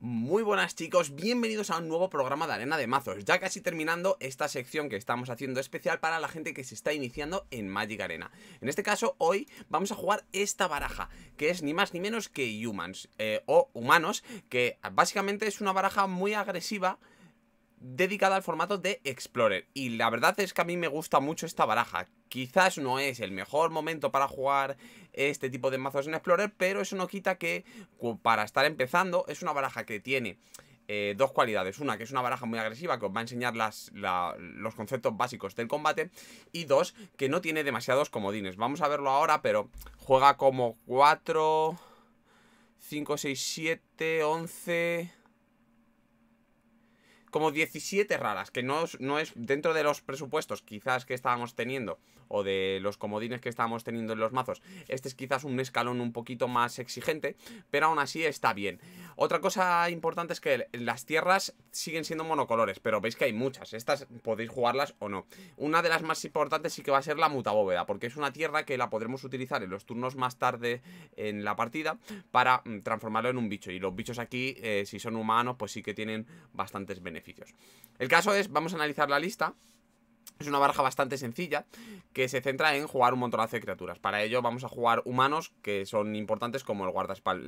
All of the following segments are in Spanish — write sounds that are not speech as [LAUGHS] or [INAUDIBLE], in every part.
Muy buenas chicos, bienvenidos a un nuevo programa de Arena de Mazos, ya casi terminando esta sección que estamos haciendo especial para la gente que se está iniciando en Magic Arena. En este caso, hoy vamos a jugar esta baraja, que es ni más ni menos que Humans, eh, o Humanos, que básicamente es una baraja muy agresiva, dedicada al formato de Explorer. Y la verdad es que a mí me gusta mucho esta baraja. Quizás no es el mejor momento para jugar este tipo de mazos en Explorer, pero eso no quita que para estar empezando es una baraja que tiene... Eh, dos cualidades. Una, que es una baraja muy agresiva, que os va a enseñar las, los conceptos básicos del combate. Y dos, que no tiene demasiados comodines. Vamos a verlo ahora, pero juega como 4, 5, 6, 7, 11 como 17 raras, que no, no es dentro de los presupuestos quizás que estábamos teniendo o de los comodines que estamos teniendo en los mazos. Este es quizás un escalón un poquito más exigente, pero aún así está bien. Otra cosa importante es que las tierras siguen siendo monocolores, pero veis que hay muchas. Estas podéis jugarlas o no. Una de las más importantes sí que va a ser la mutabóveda, porque es una tierra que la podremos utilizar en los turnos más tarde en la partida para mm, transformarlo en un bicho. Y los bichos aquí, eh, si son humanos, pues sí que tienen bastantes beneficios. El caso es, vamos a analizar la lista. Es una baraja bastante sencilla que se centra en jugar un montonazo de criaturas. Para ello vamos a jugar humanos que son importantes como el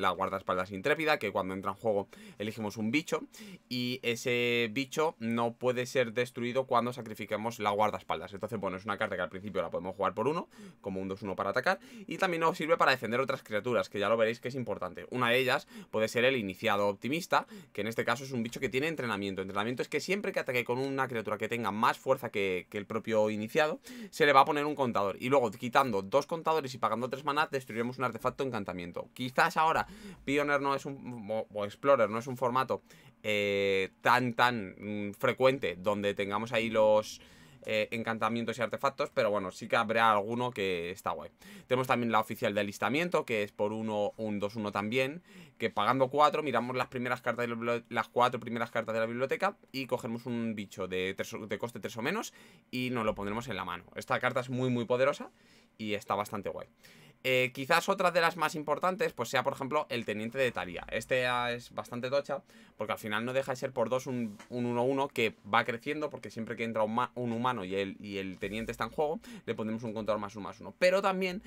la guardaespaldas intrépida, que cuando entra en juego elegimos un bicho y ese bicho no puede ser destruido cuando sacrifiquemos la guardaespaldas. Entonces, bueno, es una carta que al principio la podemos jugar por uno, como un 2-1 para atacar y también nos sirve para defender otras criaturas, que ya lo veréis que es importante. Una de ellas puede ser el iniciado optimista, que en este caso es un bicho que tiene entrenamiento. Entrenamiento es que siempre que ataque con una criatura que tenga más fuerza que que el propio iniciado, se le va a poner un contador. Y luego, quitando dos contadores y pagando tres maná, destruiremos un artefacto encantamiento. Quizás ahora Pioneer no es un... o, Explorer no es un formato eh, tan, tan mm, frecuente donde tengamos ahí los... Eh, encantamientos y artefactos, pero bueno, sí que habrá alguno que está guay. Tenemos también la oficial de alistamiento, que es por 1, un 2-1 también, que pagando 4 miramos las primeras cartas de las cuatro primeras cartas de la biblioteca y cogemos un bicho de, de coste 3 o menos y nos lo pondremos en la mano. Esta carta es muy muy poderosa y está bastante guay. Eh, quizás otra de las más importantes, pues sea por ejemplo el teniente de Talía. Este es bastante tocha, porque al final no deja de ser por dos un 1-1 que va creciendo, porque siempre que entra un, humano y el, y el, teniente está en juego, le pondremos un contador más 1 más 1. Pero también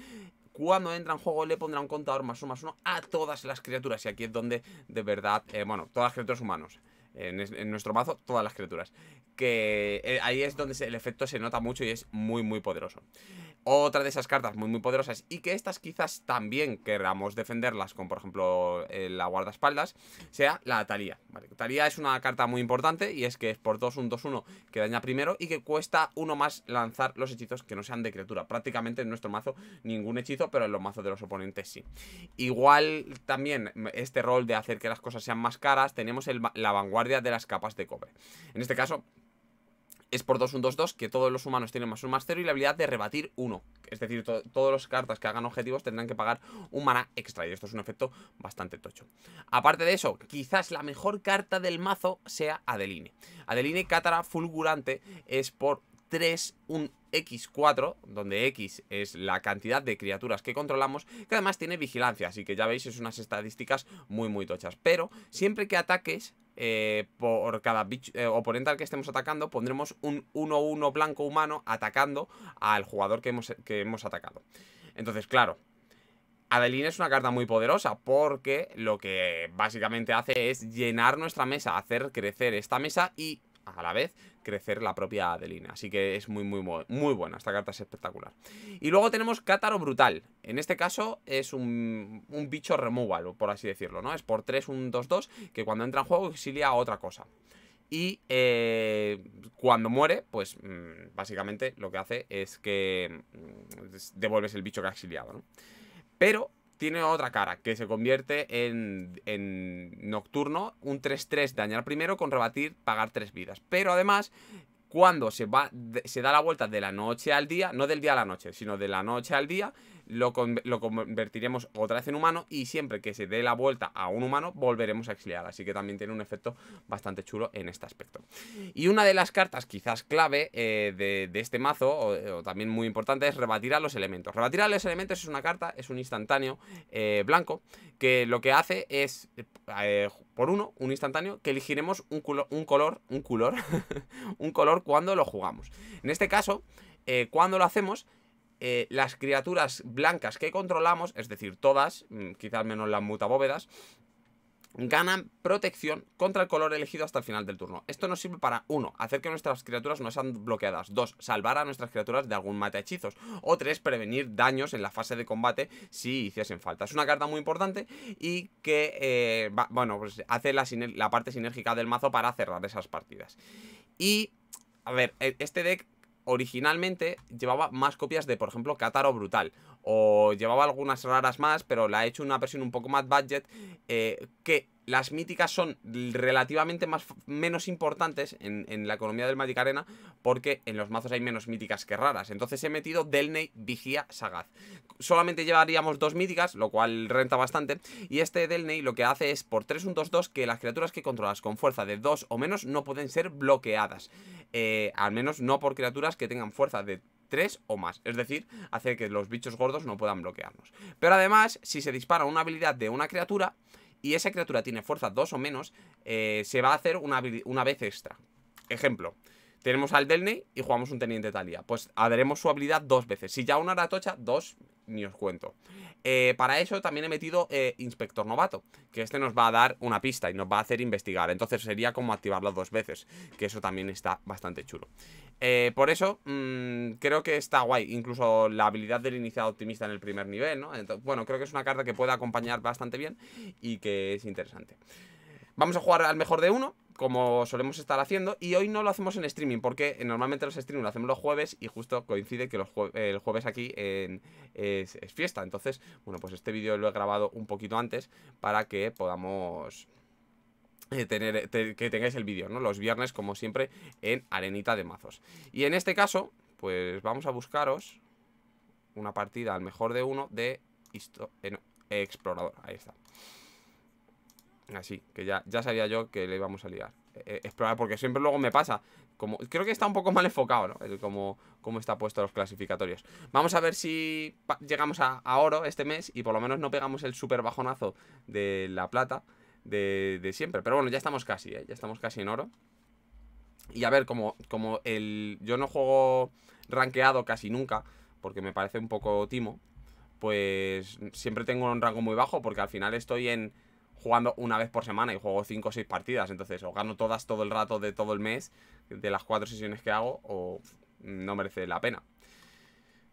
cuando entra en juego le pondrá un contador más 1 más 1 a todas las criaturas. Y aquí es donde de verdad, eh, bueno, todas las criaturas humanos. En, nuestro mazo todas las criaturas. Que eh, ahí es donde el efecto se nota mucho y es muy, muy poderoso otra de esas cartas muy muy poderosas y que estas quizás también queramos defenderlas como por ejemplo eh, la guardaespaldas sea la Talía. Vale, Talía es una carta muy importante y es que es por 2 1 2-1 que daña primero y que cuesta uno más lanzar los hechizos que no sean de criatura. Prácticamente en nuestro mazo ningún hechizo, pero en los mazos de los oponentes sí. Igual también este rol de hacer que las cosas sean más caras, tenemos la vanguardia de las capas de cobre. En este caso es por 2, 1, 2, 2, que todos los humanos tienen más un más 0 y la habilidad de rebatir 1. Es decir, todas las cartas que hagan objetivos tendrán que pagar un mana extra y esto es un efecto bastante tocho. Aparte de eso, quizás la mejor carta del mazo sea Adeline. Adeline Cátara Fulgurante es por 3, un X4, donde X es la cantidad de criaturas que controlamos, que además tiene vigilancia, así que ya veis, es unas estadísticas muy muy tochas. Pero siempre que ataques eh, por cada eh, oponente al que estemos atacando, pondremos un 1-1 blanco humano atacando al jugador que hemos, que hemos atacado. Entonces, claro, Adeline es una carta muy poderosa porque lo que básicamente hace es llenar nuestra mesa, hacer crecer esta mesa y a la vez crecer la propia Adelina, Así que es muy, muy, muy buena. Esta carta es espectacular. Y luego tenemos Cátaro Brutal. En este caso es un, bicho removal, por así decirlo, ¿no? Es por 3, 1, 2-2, que cuando entra en juego exilia a otra cosa. Y eh, cuando muere, pues mm, básicamente lo que hace es que mm, devuelves el bicho que ha exiliado, Pero tiene otra cara, que se convierte en, nocturno, un 3-3, dañar primero con rebatir, pagar 3 vidas. Pero además, cuando se, va, se da la vuelta de la noche al día, no del día a la noche, sino de la noche al día, lo, convertiremos otra vez en humano y siempre que se dé la vuelta a un humano volveremos a exiliar, así que también tiene un efecto bastante chulo en este aspecto. Y una de las cartas quizás clave eh, de, este mazo, o, también muy importante, es rebatir a los elementos. Rebatir a los elementos es una carta, es un instantáneo eh, blanco, que lo que hace es, eh, por uno, un instantáneo, que elegiremos un, un color, un color, [LAUGHS] un color cuando lo jugamos. En este caso, cuando lo hacemos eh, las criaturas blancas que controlamos, es decir, todas, mm, quizás menos las mutabóvedas, ganan protección contra el color elegido hasta el final del turno. Esto nos sirve para uno, Hacer que nuestras criaturas no sean bloqueadas. 2. Salvar a nuestras criaturas de algún mate hechizos. O tres, Prevenir daños en la fase de combate si hiciesen falta. Es una carta muy importante y que, eh, bueno, pues hace la parte sinérgica del mazo para cerrar esas partidas. Y a ver, e-, este deck originalmente llevaba más copias de, por ejemplo, Cataro Brutal. O llevaba algunas raras más, pero la he hecho una versión un poco más budget eh, que las míticas son relativamente más, menos importantes en, la economía del Magic Arena porque en los mazos hay menos míticas que raras. Entonces he metido Delney, Vigía, Sagaz. Solamente llevaríamos dos míticas, lo cual renta bastante. Y este Delney lo que hace es por 3-1-2-2 que las criaturas que controlas con fuerza de 2 o menos no pueden ser bloqueadas. Eh, al menos no por criaturas que tengan fuerza de 3 o más. Es decir, hace que los bichos gordos no puedan bloquearnos. Pero además, si se dispara una habilidad de una criatura y esa criatura tiene fuerza 2 o menos, eh, se va a hacer una, una vez extra. Ejemplo, tenemos al Delney y jugamos un Teniente Talia. Pues haremos su habilidad dos veces. Si ya una era dos, ni os cuento. Eh, para eso también he metido eh, Inspector Novato, que este nos va a dar una pista y nos va a hacer investigar. Entonces sería como activarlo dos veces, que eso también está bastante chulo. Eh, por eso mm, creo que está guay, incluso la habilidad del iniciado optimista en el primer nivel, ¿no? bueno, creo que es una carta que puede acompañar bastante bien y que es interesante. Vamos a jugar al mejor de uno como solemos estar haciendo. Y hoy no lo hacemos en streaming, porque eh, normalmente los streaming lo hacemos los jueves y justo coincide que el jueves aquí es, fiesta. Entonces, bueno, pues este vídeo lo he grabado un poquito antes para que podamos... Eh, tener, que tengáis el vídeo, ¿no? Los viernes, como siempre, en Arenita de Mazos. Y en este caso, pues vamos a buscaros una partida al mejor de uno de... Eh, explorador, ahí está. Así, que ya, ya sabía yo que le íbamos a liar. Explorar, eh, porque siempre luego me pasa. Como, creo que está un poco mal enfocado, ¿no? El, como, está puesto los clasificatorios. Vamos a ver si llegamos a, oro este mes y por lo menos no pegamos el super bajonazo de la plata de, siempre. Pero bueno, ya estamos casi, ¿eh? Ya estamos casi en oro. Y a ver, como, como el, yo no juego rankeado casi nunca, porque me parece un poco timo, pues siempre tengo un rango muy bajo, porque al final estoy en jugando una vez por semana y juego 5 o 6 partidas. Entonces, o gano todas todo el rato de todo el mes, de las 4 sesiones que hago, o no merece la pena.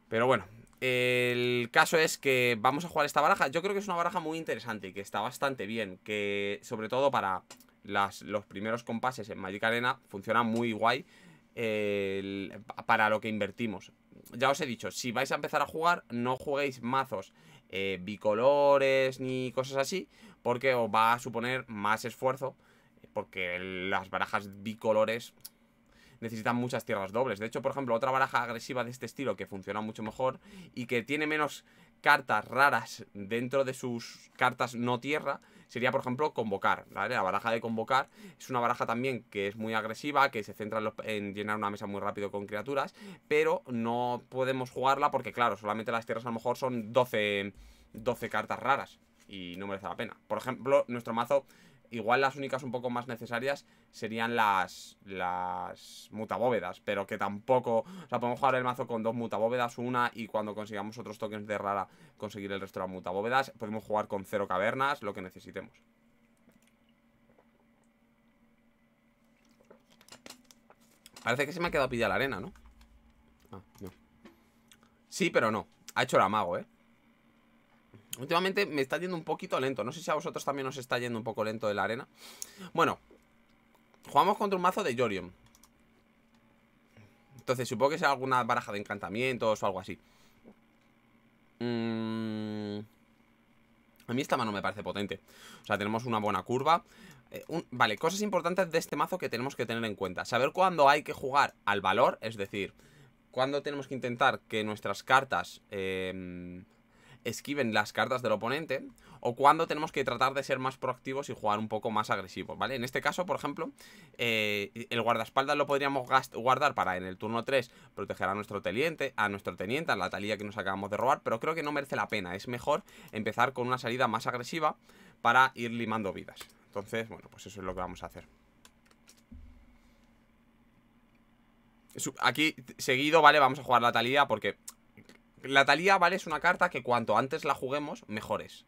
Pero bueno, el caso es que vamos a jugar esta baraja. Yo creo que es una baraja muy interesante y que está bastante bien. Que sobre todo para los primeros compases en Magic Arena funciona muy guay para lo que invertimos. Ya os he dicho, si vais a empezar a jugar, no juguéis mazos eh, bicolores ni cosas así porque os va a suponer más esfuerzo, porque las barajas bicolores necesitan muchas tierras dobles. De hecho, por ejemplo, otra baraja agresiva de este estilo que funciona mucho mejor y que tiene menos cartas raras dentro de sus cartas no tierra sería, por ejemplo, convocar. ¿vale? La baraja de convocar es una baraja también que es muy agresiva, que se centra en, llenar una mesa muy rápido con criaturas, pero no podemos jugarla porque, claro, solamente las tierras a lo mejor son 12, 12 cartas raras y no merece la pena. Por ejemplo, nuestro mazo, igual las únicas un poco más necesarias serían las, las mutabóvedas, pero que tampoco... O sea, podemos jugar el mazo con dos mutabóvedas, una, y cuando consigamos otros tokens de rara, conseguir el resto de mutabóvedas. Podemos jugar con cero cavernas, lo que necesitemos. Parece que se me ha quedado pillada la arena, ¿no? Ah, no. Sí, pero no. Ha hecho el amago, ¿eh? Últimamente me está yendo un poquito lento. No sé si a vosotros también os está yendo un poco lento de la arena. Bueno, jugamos contra un mazo de Jorion. Entonces supongo que sea alguna baraja de encantamientos o algo así. Mm, a mí esta mano me parece potente. O sea, tenemos una buena curva. Eh, vale, cosas importantes de este mazo que tenemos que tener en cuenta. Saber cuándo hay que jugar al valor, es decir, cuándo tenemos que intentar que nuestras cartas... Eh, esquiven las cartas del oponente o cuando tenemos que tratar de ser más proactivos y jugar un poco más agresivos, ¿vale? En este caso, por ejemplo, eh, el guardaespaldas lo podríamos guardar para en el turno 3 proteger a nuestro teniente, a nuestro teniente, a la talía que nos acabamos de robar, pero creo que no merece la pena, es mejor empezar con una salida más agresiva para ir limando vidas. Entonces, bueno, pues eso es lo que vamos a hacer. Aquí, seguido, ¿vale? Vamos a jugar la talía porque la Talía, ¿vale? Es una carta que cuanto antes la juguemos, mejor es.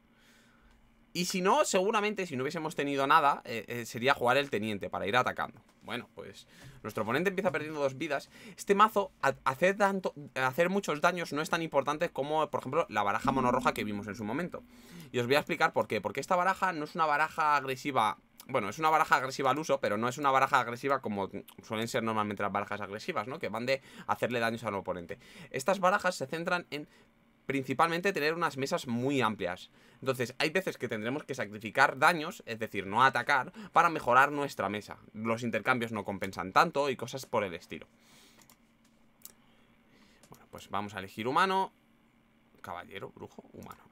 Y si no, seguramente, si no hubiésemos tenido nada, eh, eh, sería jugar el teniente para ir atacando. Bueno, pues nuestro oponente empieza perdiendo dos vidas. Este mazo, hacer, tanto, hacer muchos daños no es tan importante como, por ejemplo, la baraja monorroja que vimos en su momento. Y os voy a explicar por qué. Porque esta baraja no es una baraja agresiva bueno, es una baraja agresiva al uso, pero no es una baraja agresiva como suelen ser normalmente las barajas agresivas, ¿no? Que van de hacerle daños al oponente. Estas barajas se centran en principalmente tener unas mesas muy amplias. Entonces, hay veces que tendremos que sacrificar daños, es decir, no atacar, para mejorar nuestra mesa. Los intercambios no compensan tanto y cosas por el estilo. Bueno, pues vamos a elegir humano, caballero, brujo, humano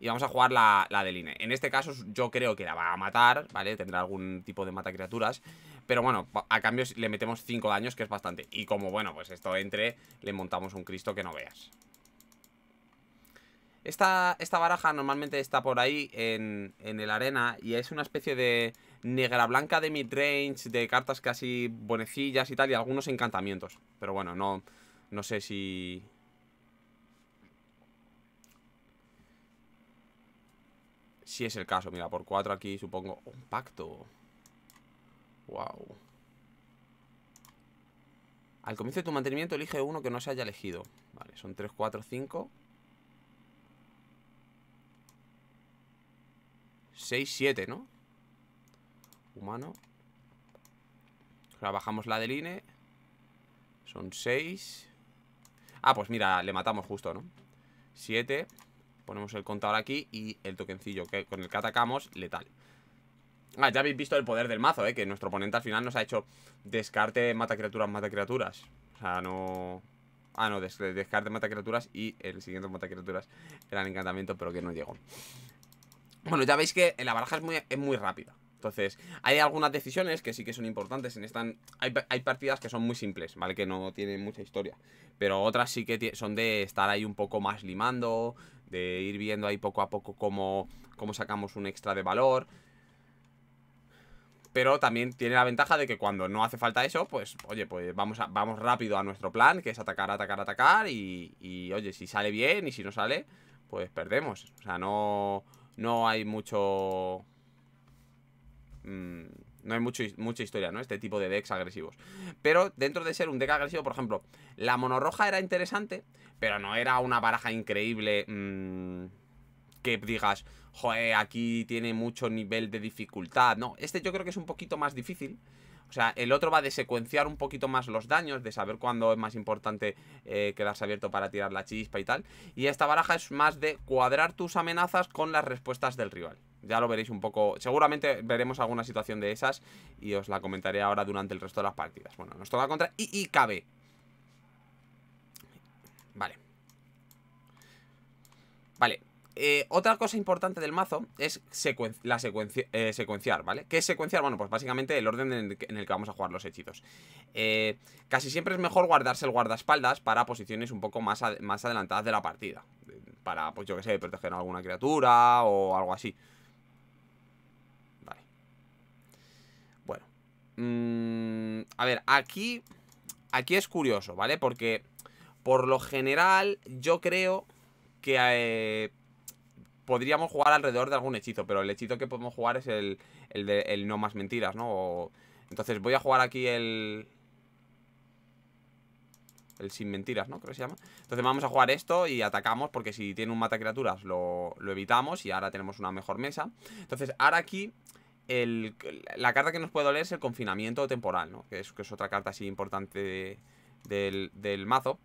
y vamos a jugar la, la del e. En este caso yo creo que la va a matar, ¿vale? Tendrá algún tipo de mata criaturas, pero bueno, a cambio le metemos 5 daños, que es bastante. Y como, bueno, pues esto entre, le montamos un Cristo que no veas. Esta, esta baraja normalmente está por ahí en, el arena y es una especie de negra blanca de midrange, de cartas casi bonecillas y tal, y algunos encantamientos. Pero bueno, no, no sé si... Si es el caso, mira, por 4 aquí supongo Un pacto Wow Al comienzo de tu mantenimiento elige uno que no se haya elegido Vale, son 3, 4, 5 6, 7, ¿no? Humano Ahora bajamos la del INE Son 6 Ah, pues mira, le matamos justo, ¿no? 7 Ponemos el contador aquí y el tokencillo que, con el que atacamos, letal. Ah, ya habéis visto el poder del mazo, ¿eh? Que nuestro oponente al final nos ha hecho descarte, mata criaturas, mata criaturas. O sea, no... Ah, no, descarte, mata criaturas y el siguiente mata criaturas era el encantamiento, pero que no llegó. Bueno, ya veis que la baraja es muy, es muy rápida. Entonces, hay algunas decisiones que sí que son importantes. En esta, hay, hay, partidas que son muy simples, ¿vale? Que no tienen mucha historia. Pero otras sí que son de estar ahí un poco más limando, de ir viendo ahí poco a poco cómo, sacamos un extra de valor. Pero también tiene la ventaja de que cuando no hace falta eso, pues, oye, pues vamos, vamos rápido a nuestro plan, que es atacar, atacar, atacar. Y, y, oye, si sale bien y si no sale, pues perdemos. O sea, no, no hay mucho... Mmm, no hay mucho, mucha historia, ¿no? Este tipo de decks agresivos. Pero dentro de ser un deck agresivo, por ejemplo, la monorroja era interesante, pero no era una baraja increíble mm, que digas, joder, aquí tiene mucho nivel de dificultad. No, este yo creo que es un poquito más difícil. O sea, el otro va de secuenciar un poquito más los daños, de saber cuándo es más importante eh, quedarse abierto para tirar la chispa y tal. Y esta baraja es más de cuadrar tus amenazas con las respuestas del rival. Ya lo veréis un poco. Seguramente veremos alguna situación de esas y os la comentaré ahora durante el resto de las partidas. Bueno, nos toca contra cabe Vale. Vale. Eh, otra cosa importante del mazo es la secuencia eh, secuenciar, ¿vale? ¿Qué es secuenciar? Bueno, pues básicamente el orden en el que, vamos a jugar los hechizos. Eh, casi siempre es mejor guardarse el guardaespaldas para posiciones un poco más, más adelantadas de la partida. Para, pues yo que sé, proteger a alguna criatura o algo así. Mm, a ver, aquí... Aquí es curioso, ¿vale? Porque por lo general yo creo que eh, podríamos jugar alrededor de algún hechizo, pero el hechizo que podemos jugar es el, el de el no más mentiras, ¿no? entonces voy a jugar aquí el... El sin mentiras, ¿no? Creo que se llama. Entonces vamos a jugar esto y atacamos porque si tiene un mata criaturas lo, lo evitamos y ahora tenemos una mejor mesa. Entonces ahora aquí la carta que nos puede doler es el confinamiento temporal, Que es, otra carta así importante del, mazo,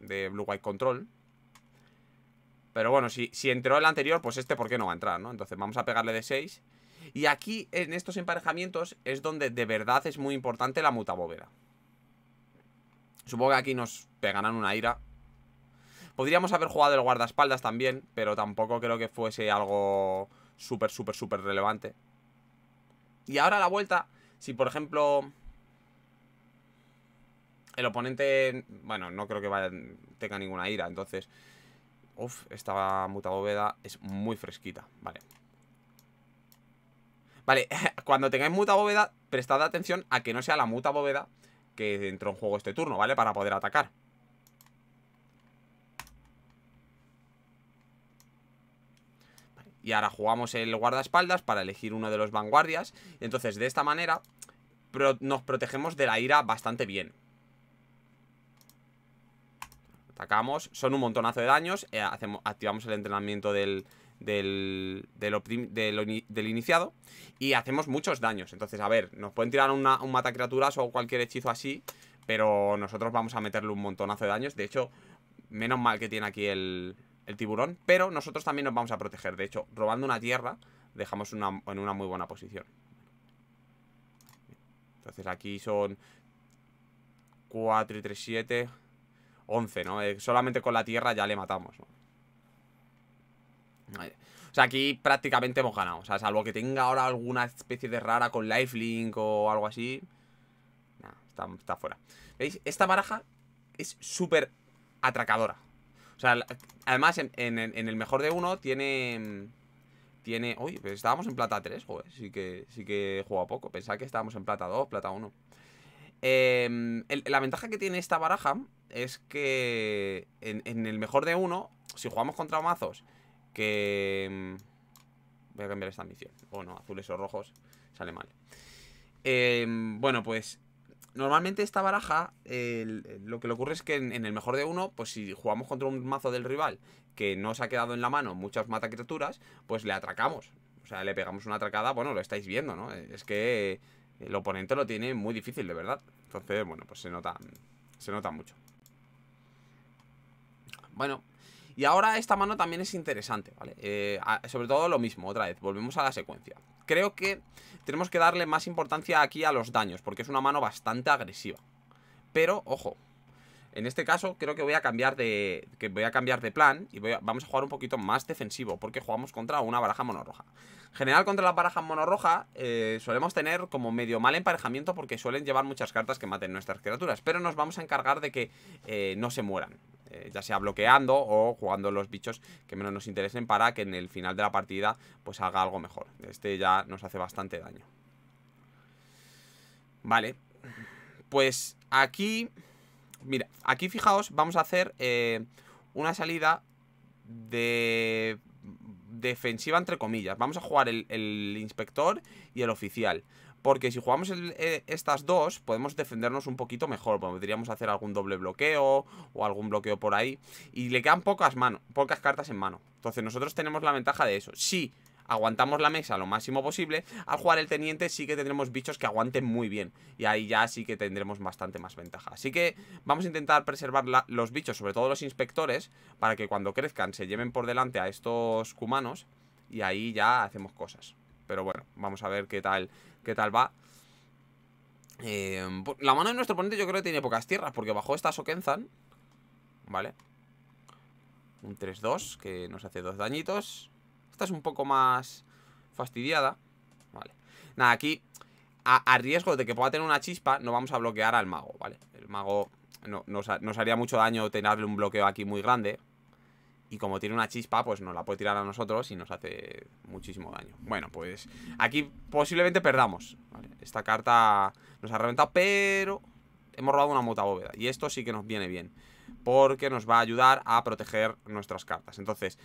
de Blue White Control. Pero bueno, si, si entró el anterior, pues este por qué no va a entrar, ¿no? Entonces vamos a pegarle de 6. Y aquí, en estos emparejamientos, es donde de verdad es muy importante la muta mutabóveda. Supongo que aquí nos pegarán una ira. Podríamos haber jugado el guardaespaldas también, pero tampoco creo que fuese algo súper, súper, súper relevante. Y ahora la vuelta, si por ejemplo el oponente, bueno, no creo que vaya, tenga ninguna ira, entonces... uff, esta muta bóveda es muy fresquita, vale. Vale, [LAUGHS] cuando tengáis muta bóveda, prestad atención a que no sea la muta bóveda que entró en juego este turno, ¿vale? Para poder atacar. y ahora jugamos el guardaespaldas para elegir uno de los vanguardias. Entonces, de esta manera, nos protegemos de la ira bastante bien. Atacamos, son un montonazo de daños, eh, activamos el entrenamiento del, del, iniciado y hacemos muchos daños. Entonces, a ver, nos pueden tirar un mata criaturas o cualquier hechizo así, pero nosotros vamos a meterle un montonazo de daños. De hecho, menos mal que tiene aquí el, el tiburón, pero nosotros también nos vamos a proteger. De hecho, robando una tierra, dejamos en una muy buena posición. Entonces aquí son 4 y 3, 7, 11, ¿no? Eh, solamente con la tierra ya le matamos, ¿no? O sea, aquí prácticamente hemos ganado. O sea, salvo que tenga ahora alguna especie de rara con lifelink o algo así. está, está fuera. ¿Veis? Esta baraja es súper atracadora. O sea, además, en, el mejor de uno tiene... Mm, tiene... Uy, pues estábamos en plata 3, joder. Sí que, sí que juega poco. Pensaba que estábamos en plata 2, plata 1. Em, la ventaja que tiene esta baraja es que en, el mejor de uno, si jugamos contra mazos que... Mm, voy a cambiar esta misión O no, azules o rojos, sale mal. Em, bueno, pues normalmente esta baraja, lo que le ocurre es que en, el mejor de uno, pues si jugamos contra un mazo del rival que no se ha quedado en la mano muchas mata pues le atracamos. O sea, le pegamos una atracada, bueno, lo estáis viendo, ¿no? Eh, es que el oponente lo tiene muy difícil, de verdad. Entonces, bueno, pues se nota, se nota mucho. Bueno, y ahora esta mano también es interesante, ¿vale? Eh, sobre todo lo mismo, otra vez, volvemos a la secuencia creo que tenemos que darle más importancia aquí a los daños, porque es una mano bastante agresiva. Pero, ojo, en este caso creo que voy a cambiar de, que voy a cambiar de plan y vamos a jugar un poquito más defensivo, porque jugamos contra una baraja monorroja. En general, contra la baraja monorroja eh, solemos tener como medio mal emparejamiento porque suelen llevar muchas cartas que maten nuestras criaturas, pero nos vamos a encargar de que eh, no se mueran. Eh, ya sea bloqueando o jugando los bichos que menos nos interesen para que en el final de la partida pues haga algo mejor. Este ya nos hace bastante daño. Vale, pues aquí, mira, aquí fijaos, vamos a hacer eh, una salida de defensiva entre comillas. Vamos a jugar el inspector y el oficial. Porque si jugamos eh, estas dos, podemos defendernos un poquito mejor. Podríamos hacer algún doble bloqueo o algún bloqueo por ahí. Y le quedan pocas, pocas cartas en mano. Entonces nosotros tenemos la ventaja de eso. Si aguantamos la mesa lo máximo posible, al jugar el teniente sí que tendremos bichos que aguanten muy bien. Y ahí ya sí que tendremos bastante más ventaja. Así que vamos a intentar preservar los bichos, sobre todo los inspectores, para que cuando crezcan se lleven por delante a estos humanos. Y ahí ya hacemos cosas. Pero bueno, vamos a ver qué tal, qué tal va. Em, pues, la mano de nuestro oponente yo creo que tiene pocas tierras, porque bajo esta Sokenzan. ¿Vale? Un 3-2, que nos hace dos dañitos. Esta es un poco más fastidiada. Vale. Nada, aquí, a, riesgo de que pueda tener una chispa, no vamos a bloquear al mago, ¿vale? El mago no, nos, haría mucho daño tenerle un bloqueo aquí muy grande y como tiene una chispa, pues nos la puede tirar a nosotros y nos hace muchísimo daño. Bueno, pues aquí posiblemente perdamos. Esta carta nos ha reventado, pero hemos robado una muta bóveda. Y esto sí que nos viene bien, porque nos va a ayudar a proteger nuestras cartas. Entonces,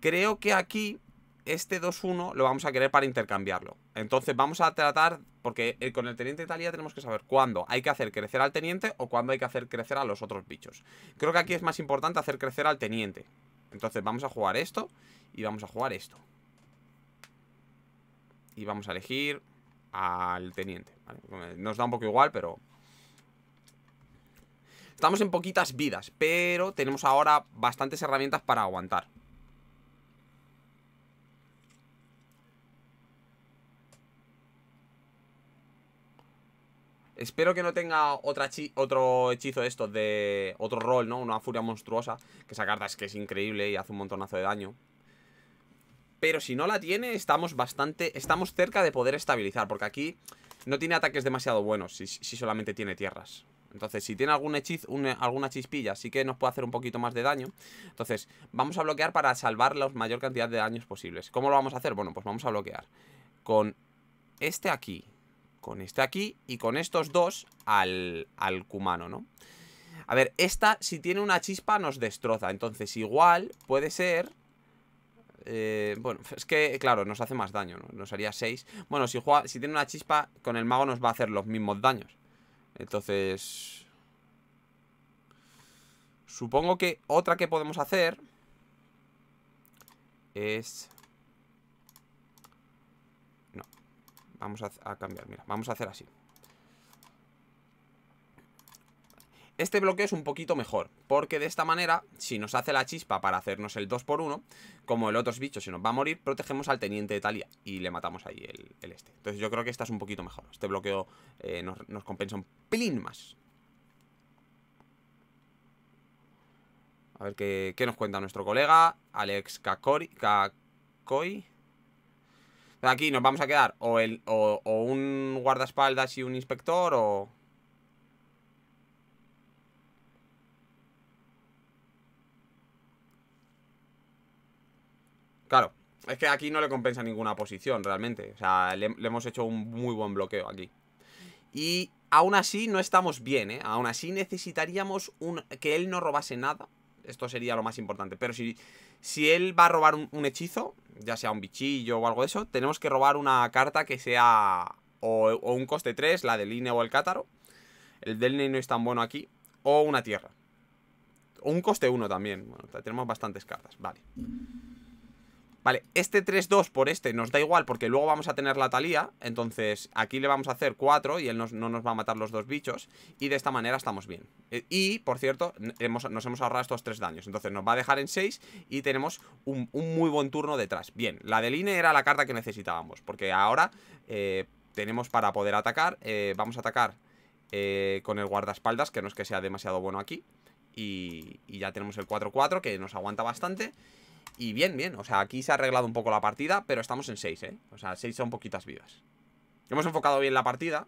creo que aquí este 2-1 lo vamos a querer para intercambiarlo. Entonces vamos a tratar porque eh, con el teniente talía tenemos que saber cuándo hay que hacer crecer al teniente o cuándo hay que hacer crecer a los otros bichos. Creo que aquí es más importante hacer crecer al teniente. Entonces vamos a jugar esto y vamos a jugar esto. Y vamos a elegir al teniente. Nos da un poco igual, pero... Estamos en poquitas vidas, pero tenemos ahora bastantes herramientas para aguantar. Espero que no tenga otro hechizo de estos de otro rol, ¿no? Una furia monstruosa, que esa carta es que es increíble y hace un montonazo de daño. Pero si no la tiene, estamos bastante... Estamos cerca de poder estabilizar, porque aquí no tiene ataques demasiado buenos si, solamente tiene tierras. Entonces, si tiene algún alguna chispilla, sí que nos puede hacer un poquito más de daño. Entonces, vamos a bloquear para salvar la mayor cantidad de daños posibles. ¿Cómo lo vamos a hacer? Bueno, pues vamos a bloquear con este aquí con este aquí y con estos dos al, al Kumano, ¿no? A ver, esta si tiene una chispa nos destroza, entonces igual puede ser... Eh, bueno, es que, claro, nos hace más daño, ¿no? Nos haría 6. Bueno, si, juega, si tiene una chispa, con el mago nos va a hacer los mismos daños. Entonces... Supongo que otra que podemos hacer es... Vamos a, cambiar, mira, vamos a hacer así. Este bloqueo es un poquito mejor, porque de esta manera, si nos hace la chispa para hacernos el 2x1, como el otro bicho si nos va a morir, protegemos al teniente de Talia y le matamos ahí el, este. Entonces yo creo que esta es un poquito mejor. Este bloqueo eh, nos, compensa un pelín más. A ver qué, nos cuenta nuestro colega, Alex Kakori, Kakoi. Aquí nos vamos a quedar o, un guardaespaldas y un inspector o... Claro, es que aquí no le compensa ninguna posición realmente. O sea, le, hemos hecho un muy buen bloqueo aquí. Y aún así no estamos bien, ¿eh? Aún así necesitaríamos un, que él no robase nada esto sería lo más importante. Pero si, si él va a robar un, hechizo, ya sea un bichillo o algo de eso, tenemos que robar una carta que sea o, un coste 3, la del INE o el Cátaro. El del INE no es tan bueno aquí. O una tierra. O un coste 1 también. Bueno, tenemos bastantes cartas. Vale. Vale, este 3-2 por este nos da igual porque luego vamos a tener la talía. Entonces aquí le vamos a hacer 4 y él no nos va a matar los dos bichos. Y de esta manera estamos bien. Eh, y, por cierto, nos hemos ahorrado estos 3 daños. Entonces nos va a dejar en 6 y tenemos un, muy buen turno detrás. Bien, la de Line era la carta que necesitábamos. Porque ahora eh, tenemos para poder atacar. Eh, vamos a atacar con el guardaespaldas, que no es que sea demasiado bueno aquí. Y, y ya tenemos el 4-4 que nos aguanta bastante. Y bien, bien, o sea, aquí se ha arreglado un poco la partida Pero estamos en 6, ¿eh? O sea, 6 son poquitas vidas Hemos enfocado bien la partida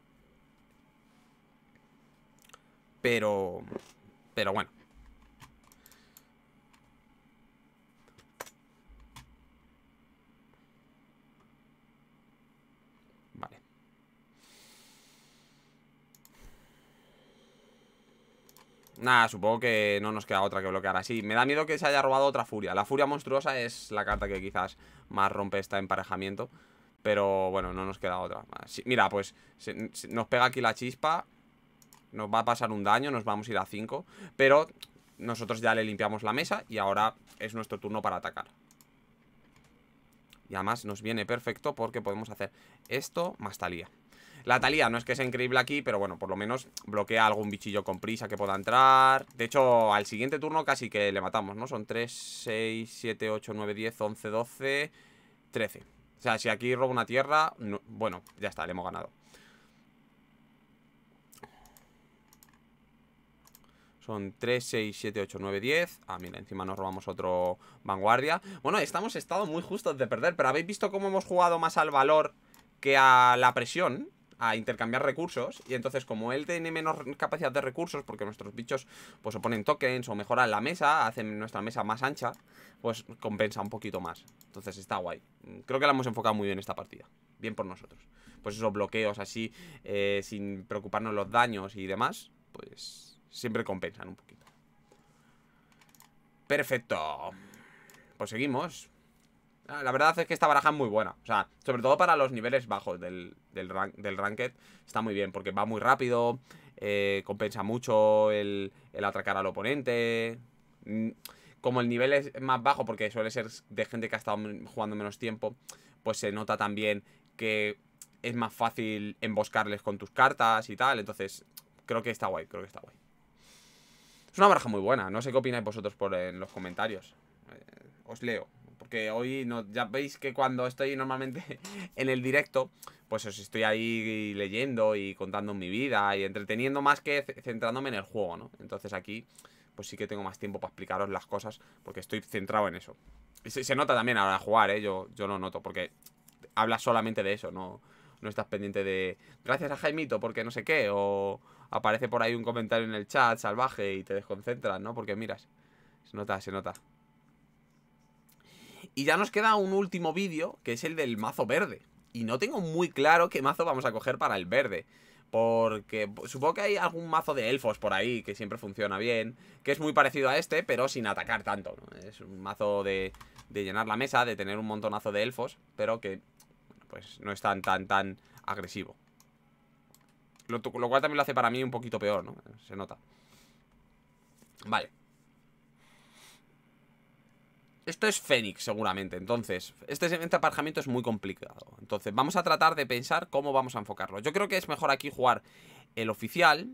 Pero... Pero bueno Nada, supongo que no nos queda otra que bloquear así. Me da miedo que se haya robado otra furia. La furia monstruosa es la carta que quizás más rompe este emparejamiento. Pero bueno, no nos queda otra. mira, pues nos pega aquí la chispa. Nos va a pasar un daño, nos vamos a ir a 5. Pero nosotros ya le limpiamos la mesa y ahora es nuestro turno para atacar. Y además nos viene perfecto porque podemos hacer esto más talía. La Talía no es que sea increíble aquí, pero bueno, por lo menos bloquea algún bichillo con prisa que pueda entrar. De hecho, al siguiente turno casi que le matamos, ¿no? Son 3, 6, 7, 8, 9, 10, 11, 12, 13. O sea, si aquí robo una tierra, bueno, ya está, le hemos ganado. Son 3, 6, 7, 8, 9, 10 Ah, mira, encima nos robamos otro vanguardia Bueno, estamos estado muy justos de perder Pero habéis visto cómo hemos jugado más al valor que a la presión a intercambiar recursos y entonces como él tiene menos capacidad de recursos porque nuestros bichos pues oponen tokens o mejoran la mesa, hacen nuestra mesa más ancha, pues compensa un poquito más. Entonces está guay. Creo que la hemos enfocado muy bien esta partida. Bien por nosotros. Pues esos bloqueos así, eh, sin preocuparnos los daños y demás, pues siempre compensan un poquito. Perfecto. Pues seguimos. Ah, la verdad es que esta baraja es muy buena. O sea, sobre todo para los niveles bajos del, del, ranked. Está muy bien porque va muy rápido. Eh, compensa mucho el, atracar al oponente. Mm, como el nivel es más bajo porque suele ser de gente que ha estado jugando menos tiempo. Pues se nota también que es más fácil emboscarles con tus cartas y tal. Entonces, creo que está guay, creo que está guay. Es una baraja muy buena. No sé qué opináis vosotros por en los comentarios. Eh, os leo porque hoy no, ya veis que cuando estoy normalmente [LAUGHS] en el directo, pues os estoy ahí leyendo y contando mi vida y entreteniendo más que centrándome en el juego, ¿no? Entonces aquí, pues sí que tengo más tiempo para explicaros las cosas, porque estoy centrado en eso. se, se nota también ahora jugar, ¿eh? Yo, yo lo noto, porque hablas solamente de eso, no, no estás pendiente de gracias a Jaimito porque no sé qué, o aparece por ahí un comentario en el chat salvaje y te desconcentras, ¿no? Porque miras, se nota, se nota. Y ya nos queda un último vídeo, que es el del mazo verde. Y no tengo muy claro qué mazo vamos a coger para el verde. Porque supongo que hay algún mazo de elfos por ahí que siempre funciona bien. Que es muy parecido a este, pero sin atacar tanto. Es un mazo de, de, llenar la mesa, de tener un montonazo de elfos. Pero que pues no es tan, tan, tan agresivo. Lo, lo cual también lo hace para mí un poquito peor, ¿no? Se nota. Vale. Esto es Fénix, seguramente. Entonces, este, este aparcamiento es muy complicado. Entonces, vamos a tratar de pensar cómo vamos a enfocarlo. Yo creo que es mejor aquí jugar el oficial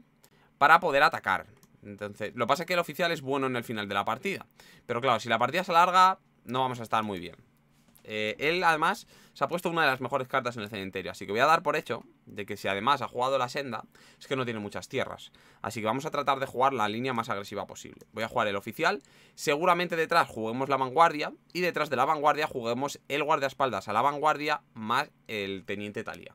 para poder atacar. Entonces, lo que pasa es que el oficial es bueno en el final de la partida. Pero claro, si la partida se alarga, no vamos a estar muy bien. Eh, él además se ha puesto una de las mejores cartas en el cementerio, así que voy a dar por hecho de que si además ha jugado la senda, es que no tiene muchas tierras. Así que vamos a tratar de jugar la línea más agresiva posible. Voy a jugar el oficial, seguramente detrás juguemos la vanguardia y detrás de la vanguardia juguemos el guardiaespaldas a la vanguardia más el teniente Talía.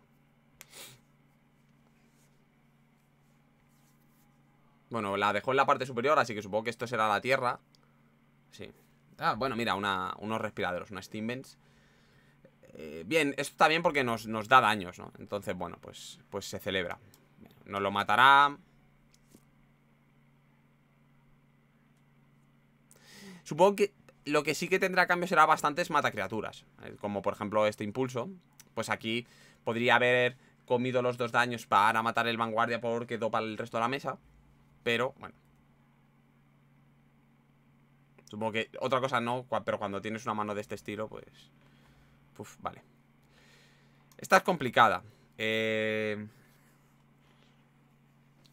Bueno, la dejó en la parte superior, así que supongo que esto será la tierra. Sí, Ah, bueno, mira, unos respiradores, una Steam eh, bien, esto está bien porque nos, da daños, ¿no? Entonces, bueno, pues, pues se celebra. Nos lo matará. Supongo que lo que sí que tendrá cambio será bastantes matacriaturas. Eh, como por ejemplo este impulso. Pues aquí podría haber comido los dos daños para matar el vanguardia porque dopa el resto de la mesa. Pero, bueno, Supongo que otra cosa no, pero cuando tienes una mano de este estilo, pues... Uf, vale. Esta es complicada. Eh,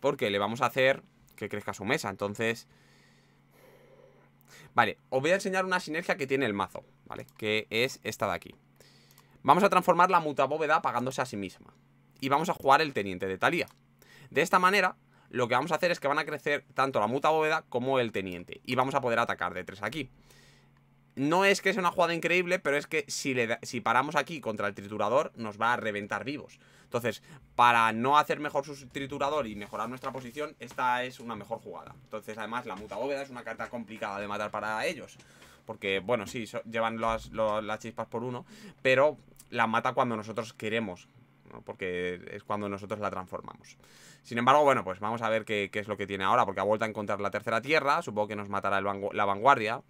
porque le vamos a hacer que crezca su mesa, entonces... Vale, os voy a enseñar una sinergia que tiene el mazo, ¿vale? Que es esta de aquí. Vamos a transformar la bóveda pagándose a sí misma. Y vamos a jugar el teniente de Talía. De esta manera, lo que vamos a hacer es que van a crecer tanto la muta bóveda como el teniente. Y vamos a poder atacar de tres aquí. No es que sea una jugada increíble, pero es que si, si paramos aquí contra el triturador, nos va a reventar vivos. Entonces, para no hacer mejor su triturador y mejorar nuestra posición, esta es una mejor jugada. Entonces, además, la muta bóveda es una carta complicada de matar para ellos. Porque, bueno, sí, llevan las chispas por uno, pero la mata cuando nosotros queremos porque es cuando nosotros la transformamos. Sin embargo, bueno, pues vamos a ver qué, es lo que tiene ahora, porque ha vuelto a encontrar la tercera tierra, supongo que nos matará la vanguardia.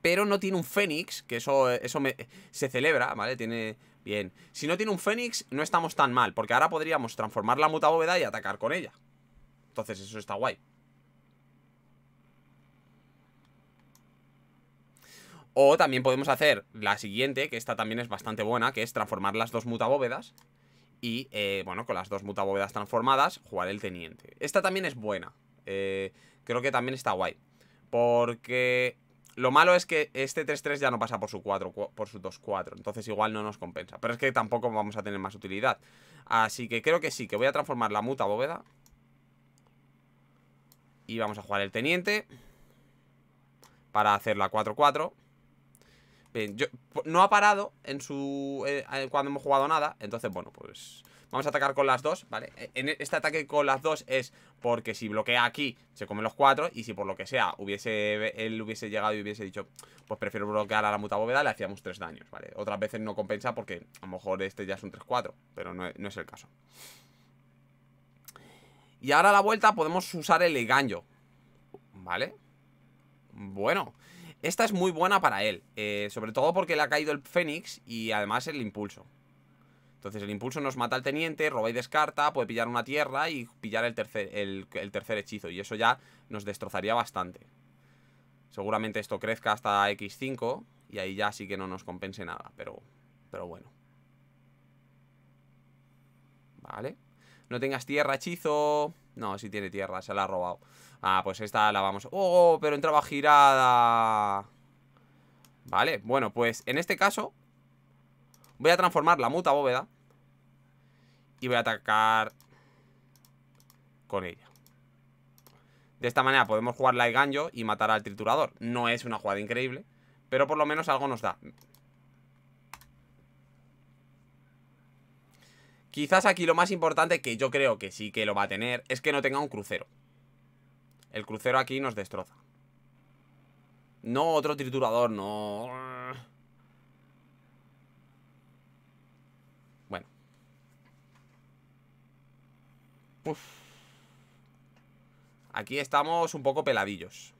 Pero no tiene un fénix, que eso, eso se celebra, ¿vale? Tiene... Bien. Si no tiene un fénix, no estamos tan mal, porque ahora podríamos transformar la muta bóveda y atacar con ella. Entonces eso está guay. O también podemos hacer la siguiente, que esta también es bastante buena, que es transformar las dos mutabóvedas. Y, eh, bueno, con las dos mutabóvedas transformadas, jugar el teniente. Esta también es buena. Eh, creo que también está guay. Porque lo malo es que este 3-3 ya no pasa por su 4, por su 2-4. Entonces igual no nos compensa. Pero es que tampoco vamos a tener más utilidad. Así que creo que sí, que voy a transformar la muta bóveda. Y vamos a jugar el teniente. Para hacer la 4-4 no ha parado en su eh, eh, cuando hemos jugado nada, entonces, bueno, pues vamos a atacar con las dos, ¿vale? E, e, este ataque con las dos es porque si bloquea aquí, se come los cuatro, y si por lo que sea, hubiese él hubiese llegado y hubiese dicho, pues prefiero bloquear a la muta bóveda, le hacíamos tres daños, ¿vale? Otras veces no compensa porque a lo mejor este ya es un 3-4, pero no, es el caso. Y ahora a la vuelta podemos usar el engaño, ¿vale? Bueno, esta es muy buena para él, eh, sobre todo porque le ha caído el Fénix y además el impulso. Entonces el impulso nos mata al teniente, roba y descarta, puede pillar una tierra y pillar el tercer, hechizo. Y eso ya nos destrozaría bastante. Seguramente esto crezca hasta X5 y ahí ya sí que no nos compense nada, pero, pero bueno. Vale. No tengas tierra, hechizo. No, sí tiene tierra, se la ha robado. Ah, pues esta la vamos... ¡Oh! Pero entraba girada. Vale, bueno, pues en este caso Voy a transformar la muta bóveda Y voy a atacar Con ella De esta manera podemos jugar la ganjo Y matar al triturador No es una jugada increíble Pero por lo menos algo nos da Quizás aquí lo más importante Que yo creo que sí que lo va a tener Es que no tenga un crucero el crucero aquí nos destroza. No, otro triturador, no. Bueno. Uf. Aquí estamos un poco peladillos.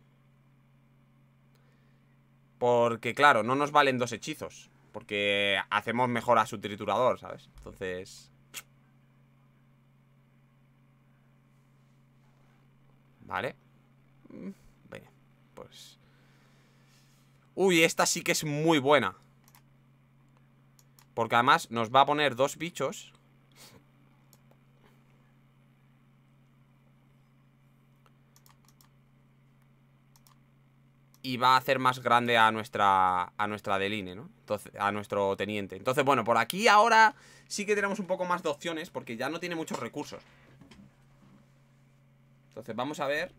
Porque, claro, no nos valen dos hechizos. Porque hacemos mejor a su triturador, ¿sabes? Entonces... [TSK] Vale. Uy, esta sí que es muy buena Porque además nos va a poner dos bichos y va a hacer más grande a nuestra a nuestra deline, ¿no? a nuestro teniente. Entonces, bueno, por aquí ahora sí que tenemos un poco más de opciones porque ya no tiene muchos recursos. Entonces, vamos a ver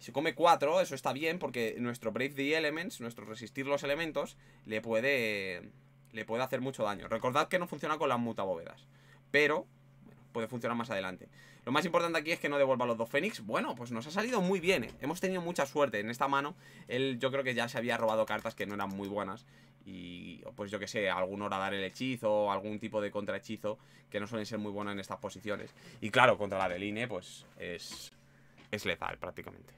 si come 4, eso está bien porque nuestro Brave the Elements, nuestro resistir los elementos, le puede, le puede hacer mucho daño. Recordad que no funciona con las mutabóvedas, pero puede funcionar más adelante. Lo más importante aquí es que no devuelva los dos Fénix. Bueno, pues nos ha salido muy bien. ¿eh? Hemos tenido mucha suerte en esta mano. Él yo creo que ya se había robado cartas que no eran muy buenas y pues yo que sé, algún dar el hechizo, o algún tipo de contrahechizo que no suelen ser muy buenas en estas posiciones. Y claro, contra la deline, pues es, es letal prácticamente.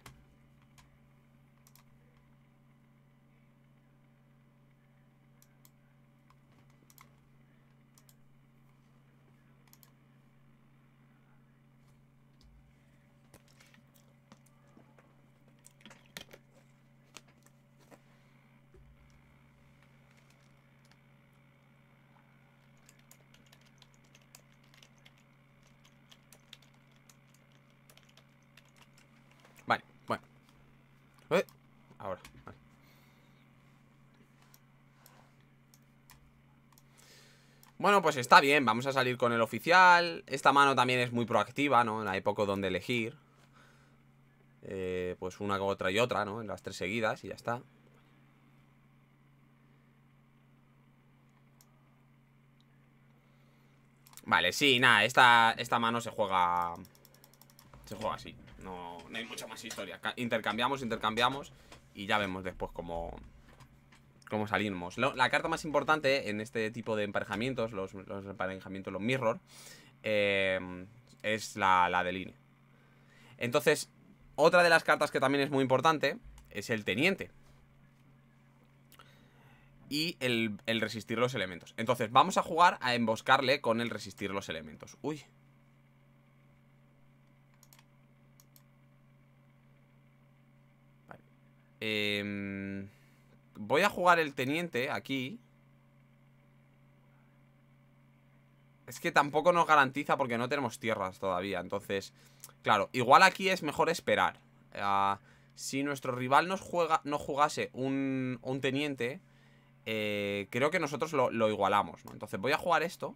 Bueno, pues está bien, vamos a salir con el oficial. Esta mano también es muy proactiva, ¿no? Hay poco donde elegir. Eh, pues una otra y otra, ¿no? En las tres seguidas y ya está. Vale, sí, nada, esta, esta mano se juega... Se juega así. No, no hay mucha más historia. Intercambiamos, intercambiamos y ya vemos después cómo cómo salimos. la carta más importante en este tipo de emparejamientos, los, emparejamientos, los mirror, em, es la, de del Entonces, otra de las cartas que también es muy importante es el teniente. Y el, resistir los elementos. Entonces, vamos a jugar a emboscarle con el resistir los elementos. Uy, Eh... Voy a jugar el teniente aquí. Es que tampoco nos garantiza porque no tenemos tierras todavía. Entonces, claro, igual aquí es mejor esperar. Ah, si nuestro rival nos juega, no jugase un, un teniente, eh, creo que nosotros lo, igualamos, Entonces voy a jugar esto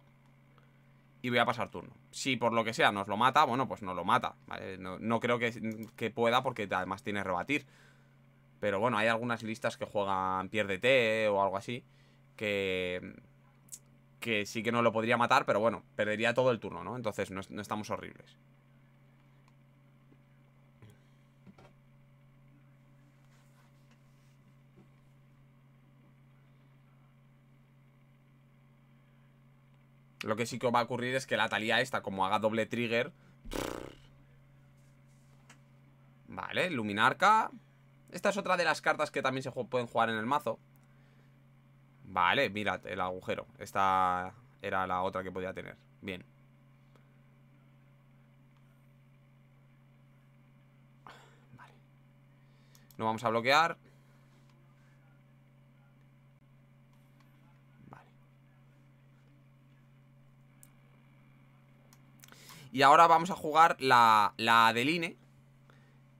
y voy a pasar turno. Si por lo que sea nos lo mata, bueno, pues no lo mata. No, creo que, que pueda porque además tiene rebatir. Pero bueno, hay algunas listas que juegan t o algo así. Que, que sí que no lo podría matar, pero bueno, perdería todo el turno, ¿no? Entonces no, no estamos horribles. Lo que sí que va a ocurrir es que la talía esta, como haga doble trigger... Vale, Luminarca... Esta es otra de las cartas que también se pueden jugar en el mazo. Vale, mira el agujero. Esta era la otra que podía tener. Bien. Vale. No vamos a bloquear. Vale. Y ahora vamos a jugar la, la del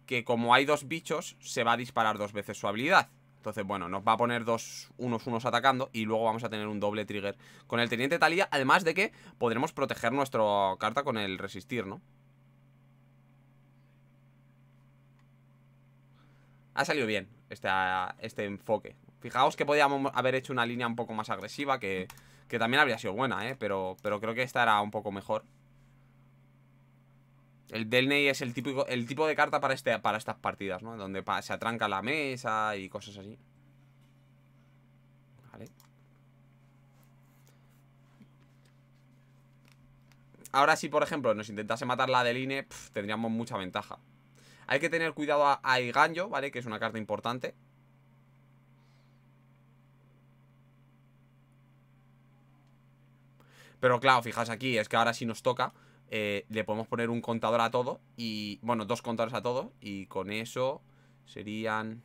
que como hay dos bichos, se va a disparar dos veces su habilidad. Entonces, bueno, nos va a poner dos unos unos atacando y luego vamos a tener un doble trigger con el Teniente Talía, además de que podremos proteger nuestra carta con el resistir, ¿no? Ha salido bien este, este enfoque. Fijaos que podíamos haber hecho una línea un poco más agresiva, que, también habría sido buena, ¿eh? Pero, pero creo que esta era un poco mejor. El Delney es el, típico, el tipo de carta para, este, para estas partidas, ¿no? Donde se atranca la mesa y cosas así. Vale. Ahora si, por ejemplo, nos intentase matar la Deline, tendríamos mucha ventaja. Hay que tener cuidado a, a ¿vale? Que es una carta importante. Pero claro, fijaos aquí, es que ahora sí nos toca eh, le podemos poner un contador a todo y, bueno, dos contadores a todos y con eso serían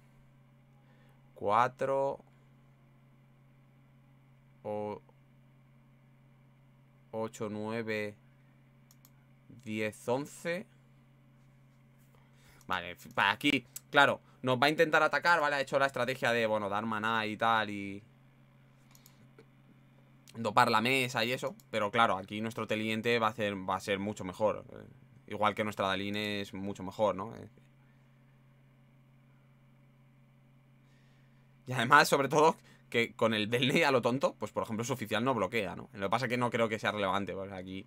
4 o 8, 9, 10, 11 Vale, para aquí, claro, nos va a intentar atacar, ¿vale? Ha hecho la estrategia de, bueno, dar maná y tal y dopar la mesa y eso. Pero claro, aquí nuestro teliente va a, ser va a ser mucho mejor. Eh, igual que nuestra Daline es mucho mejor, ¿no? Eh. Y además, sobre todo, que con el Delney a lo tonto, pues por ejemplo su oficial no bloquea, ¿no? Lo que pasa es que no creo que sea relevante, pues aquí...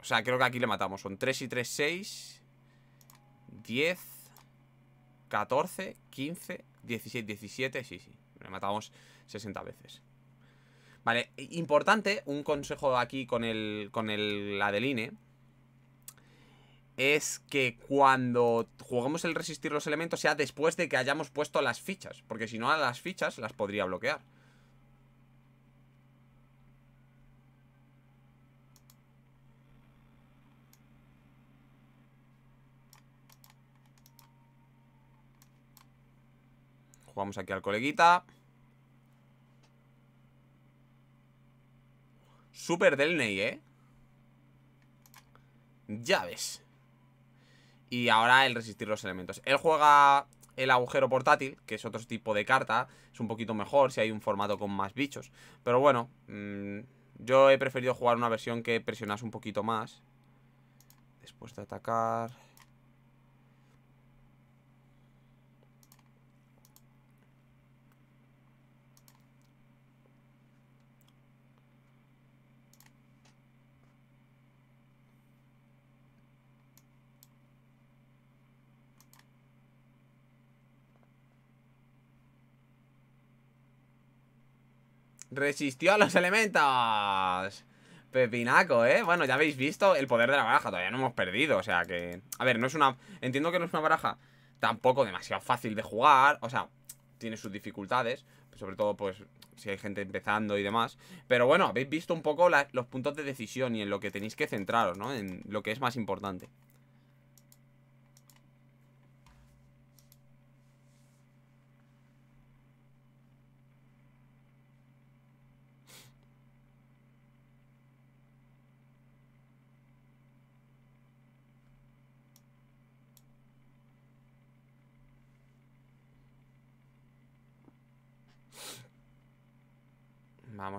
O sea, creo que aquí le matamos. Son 3 y 3, 6, 10, 14, 15, 16, 17, sí, sí. Le matamos 60 veces. Vale, importante, un consejo aquí con el, con el Adeline es que cuando juguemos el resistir los elementos sea después de que hayamos puesto las fichas, porque si no a las fichas las podría bloquear. Jugamos aquí al coleguita. Super Delney, ¿eh? Ya ves. Y ahora el resistir los elementos. Él juega el agujero portátil, que es otro tipo de carta. Es un poquito mejor si hay un formato con más bichos. Pero bueno, mm, yo he preferido jugar una versión que presionase un poquito más. Después de atacar... Resistió a los elementos. Pepinaco, ¿eh? Bueno, ya habéis visto el poder de la baraja. Todavía no hemos perdido, o sea que... A ver, no es una... Entiendo que no es una baraja tampoco demasiado fácil de jugar. O sea, tiene sus dificultades. Sobre todo, pues, si hay gente empezando y demás. Pero bueno, habéis visto un poco los puntos de decisión y en lo que tenéis que centraros, ¿no? En lo que es más importante.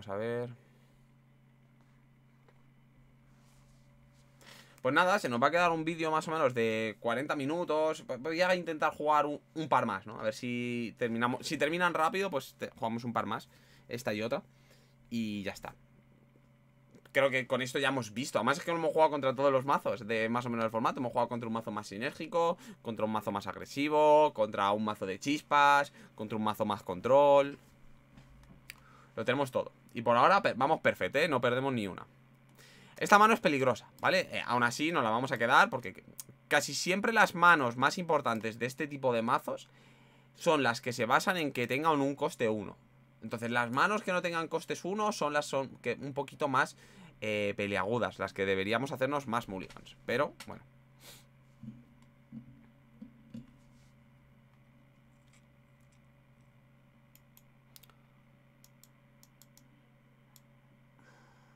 a ver. Pues nada, se nos va a quedar un vídeo más o menos de 40 minutos. Voy a intentar jugar un, par más, ¿no? A ver si terminamos. Si terminan rápido, pues jugamos un par más. Esta y otra. Y ya está. Creo que con esto ya hemos visto. Además es que no hemos jugado contra todos los mazos de más o menos el formato. Hemos jugado contra un mazo más sinérgico, contra un mazo más agresivo, contra un mazo de chispas, contra un mazo más control. Lo tenemos todo. Y por ahora vamos perfecto, ¿eh? No perdemos ni una. Esta mano es peligrosa, ¿vale? Eh, aún así nos la vamos a quedar porque casi siempre las manos más importantes de este tipo de mazos son las que se basan en que tengan un coste 1. Entonces las manos que no tengan costes 1 son las son que un poquito más peleagudas, eh, peliagudas, las que deberíamos hacernos más mulligans. Pero, bueno,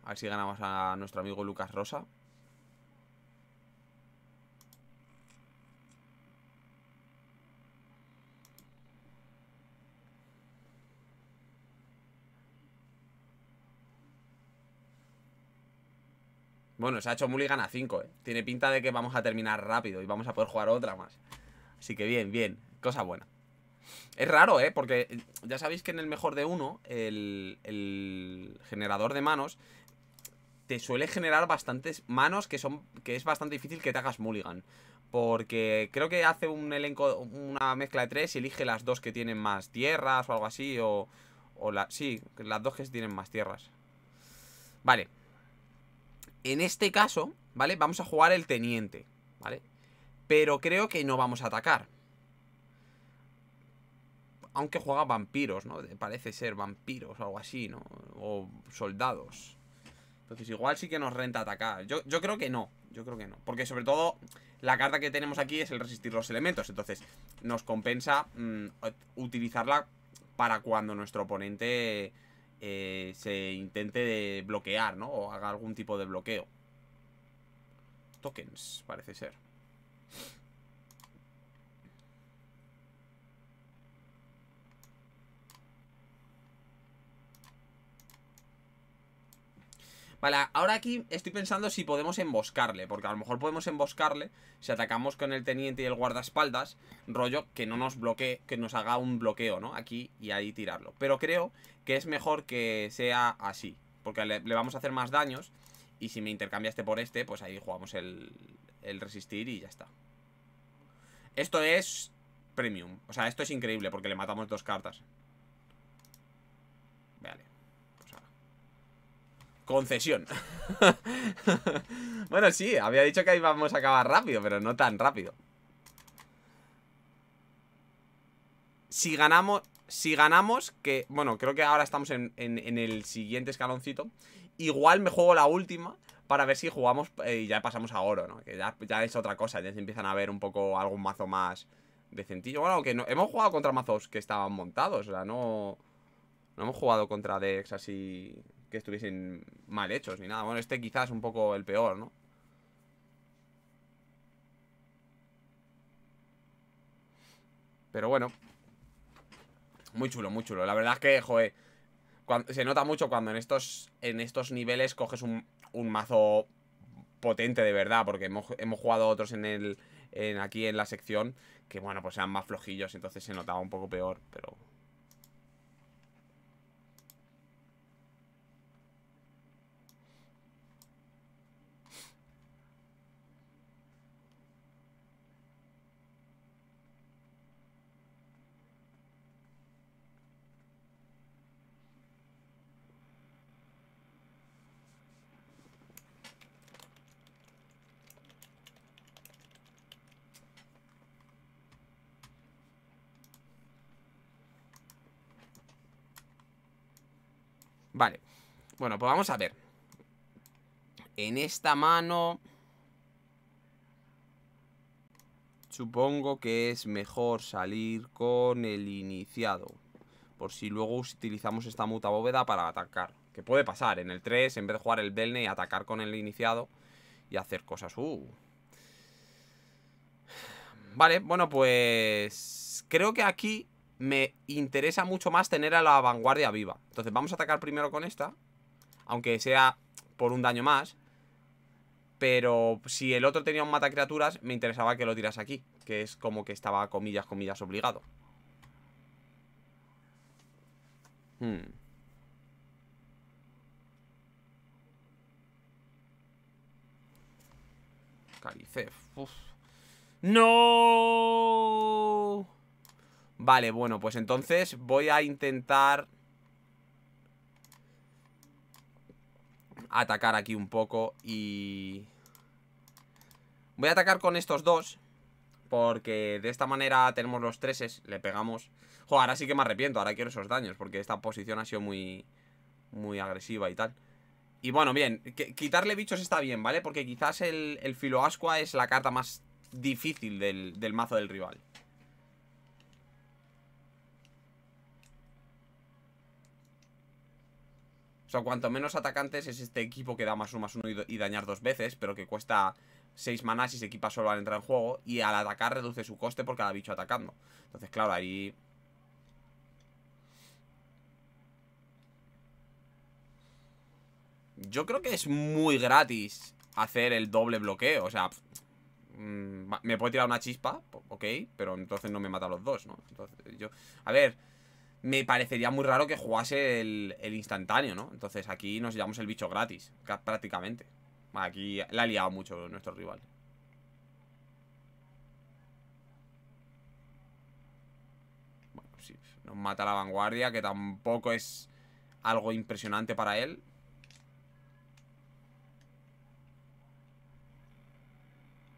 A ver si ganamos a nuestro amigo Lucas Rosa. Bueno, se ha hecho y gana 5, ¿eh? Tiene pinta de que vamos a terminar rápido y vamos a poder jugar otra más. Así que bien, bien. Cosa buena. Es raro, ¿eh? Porque ya sabéis que en el mejor de uno, el generador de manos te suele generar bastantes manos que son que es bastante difícil que te hagas mulligan. Porque creo que hace un elenco, una mezcla de tres y elige las dos que tienen más tierras o algo así. O, o sí, las dos que tienen más tierras. Vale. En este caso, ¿vale? Vamos a jugar el teniente, ¿vale? Pero creo que no vamos a atacar. Aunque juega vampiros, ¿no? Parece ser vampiros o algo así, ¿no? O soldados. Entonces pues pues igual sí que nos renta atacar. Yo, yo creo que no, yo creo que no. Porque sobre todo la carta que tenemos aquí es el resistir los elementos. Entonces nos compensa mm, utilizarla para cuando nuestro oponente eh, se intente bloquear, ¿no? O haga algún tipo de bloqueo. Tokens, parece ser. Vale, ahora aquí estoy pensando si podemos emboscarle, porque a lo mejor podemos emboscarle si atacamos con el teniente y el guardaespaldas, rollo que no nos bloquee, que nos haga un bloqueo, ¿no? Aquí y ahí tirarlo. Pero creo que es mejor que sea así, porque le, vamos a hacer más daños y si me intercambia este por este, pues ahí jugamos el, el resistir y ya está. Esto es premium, o sea, esto es increíble porque le matamos dos cartas. Concesión [LAUGHS] Bueno, sí, había dicho que íbamos a acabar rápido Pero no tan rápido Si ganamos Si ganamos, que, bueno, creo que ahora estamos en, en, el siguiente escaloncito Igual me juego la última Para ver si jugamos eh, y ya pasamos a oro, ¿no? Que ya, es otra cosa, ya se empiezan a ver un poco Algún mazo más decentillo Bueno, que no, hemos jugado contra mazos que estaban montados O sea, no... No hemos jugado contra decks así que estuviesen mal hechos ni nada. Bueno, este quizás un poco el peor, ¿no? Pero bueno. Muy chulo, muy chulo. La verdad es que, joder, se nota mucho cuando en estos, en estos niveles coges un, mazo potente de verdad, porque hemos, hemos jugado otros en el en aquí en la sección que bueno, pues sean más flojillos, entonces se notaba un poco peor, pero Bueno, pues vamos a ver. En esta mano... Supongo que es mejor salir con el iniciado. Por si luego utilizamos esta muta bóveda para atacar. Que puede pasar en el 3, en vez de jugar el Belne y atacar con el iniciado y hacer cosas. Uh. Vale, bueno, pues creo que aquí me interesa mucho más tener a la vanguardia viva. Entonces vamos a atacar primero con esta aunque sea por un daño más. Pero si el otro tenía un mata criaturas, me interesaba que lo tiras aquí, que es como que estaba, comillas, comillas, obligado. Hmm. ¡No! Vale, bueno, pues entonces voy a intentar atacar aquí un poco y... Voy a atacar con estos dos porque de esta manera tenemos los treses, le pegamos... ahora sí que me arrepiento, ahora quiero esos daños, porque esta posición ha sido muy, muy agresiva y tal. Y bueno, bien, quitarle bichos está bien, ¿vale? Porque quizás el, el filoascua es la carta más difícil del mazo del rival. cuanto menos atacantes es este equipo que da más uno, más uno y, dañar dos veces, pero que cuesta 6 manas y se equipa solo al entrar en juego. Y al atacar reduce su coste por cada bicho atacando. Entonces, claro, ahí... Yo creo que es muy gratis hacer el doble bloqueo. O sea, mm, me puede tirar una chispa, ok, pero entonces no me mata a los dos, ¿no? Entonces, yo... A ver me parecería muy raro que jugase el, el instantáneo, ¿no? Entonces aquí nos llevamos el bicho gratis, prácticamente. Aquí le ha liado mucho nuestro rival. Bueno, pues sí, nos mata la vanguardia, que tampoco es algo impresionante para él.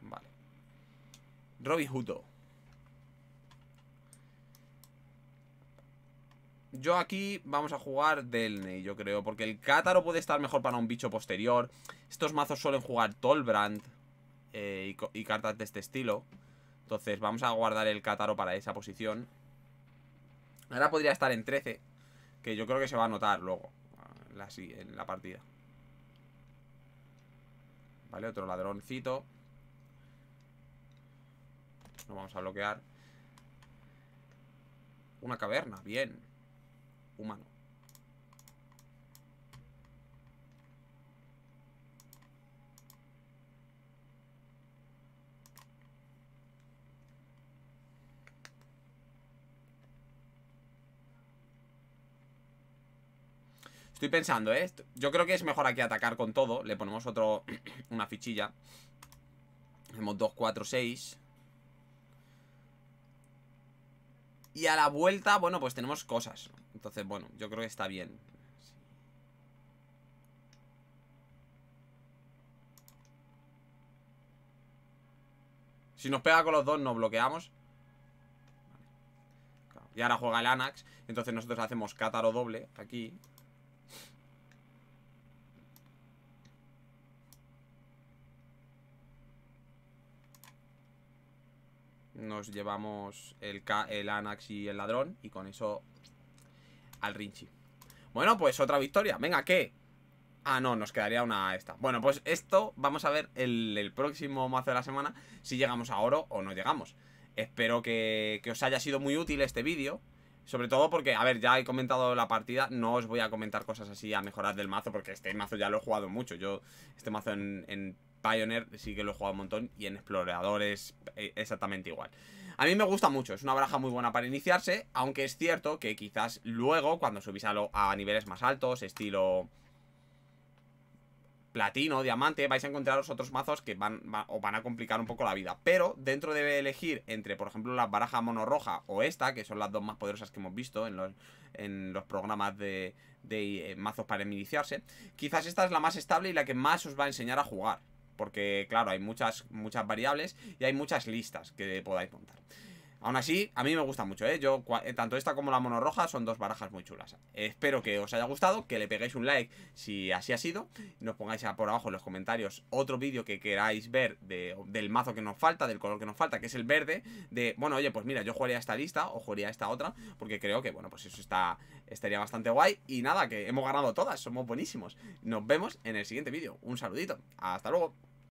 Vale. Robbie Huto. Yo aquí vamos a jugar Delne, yo creo, porque el Cátaro puede estar mejor para un bicho posterior. Estos mazos suelen jugar Tolbrand eh, y, cartas de este estilo. Entonces vamos a guardar el Cátaro para esa posición. Ahora podría estar en 13, que yo creo que se va a notar luego en en la partida. Vale, otro ladroncito. Lo vamos a bloquear. Una caverna, bien humano. Estoy pensando, ¿eh? Yo creo que es mejor aquí atacar con todo. Le ponemos otro... [CLEARS THROAT] una fichilla. Hacemos 2, 4, 6. Y a la vuelta, bueno, pues tenemos cosas. Entonces, bueno, yo creo que está bien. Si nos pega con los dos, nos bloqueamos. Y ahora juega el Anax. Entonces nosotros hacemos Cátaro doble aquí. Nos llevamos el, el Anax y el ladrón. Y con eso al Rinchi. Bueno, pues otra victoria. Venga, ¿qué? Ah, no, nos quedaría una esta. Bueno, pues esto vamos a ver el, próximo mazo de la semana si llegamos a oro o no llegamos. Espero que, os haya sido muy útil este vídeo. Sobre todo porque, a ver, ya he comentado la partida, no os voy a comentar cosas así a mejorar del mazo, porque este mazo ya lo he jugado mucho. Yo, este mazo en, en Pioneer sí que lo he jugado un montón y en Exploradores eh, exactamente igual. A mí me gusta mucho, es una baraja muy buena para iniciarse, aunque es cierto que quizás luego, cuando subís a, a niveles más altos, estilo platino, diamante, vais a encontraros otros mazos que van, o van a complicar un poco la vida. Pero dentro de elegir entre, por ejemplo, la baraja mono roja o esta, que son las dos más poderosas que hemos visto en los, programas de, eh, mazos para iniciarse, quizás esta es la más estable y la que más os va a enseñar a jugar porque claro, hay muchas, muchas variables y hay muchas listas que podáis montar. Aún así, a mí me gusta mucho, ¿eh? Yo, eh, tanto esta como la mono son dos barajas muy chulas. Espero que os haya gustado, que le peguéis un like si así ha sido. Nos pongáis por abajo en los comentarios otro vídeo que queráis ver del mazo que nos falta, del color que nos falta, que es el verde. De, bueno, oye, pues mira, yo jugaría esta lista o jugaría esta otra, porque creo que, bueno, pues eso está, estaría bastante guay. Y nada, que hemos ganado todas, somos buenísimos. Nos vemos en el siguiente vídeo. Un saludito, hasta luego.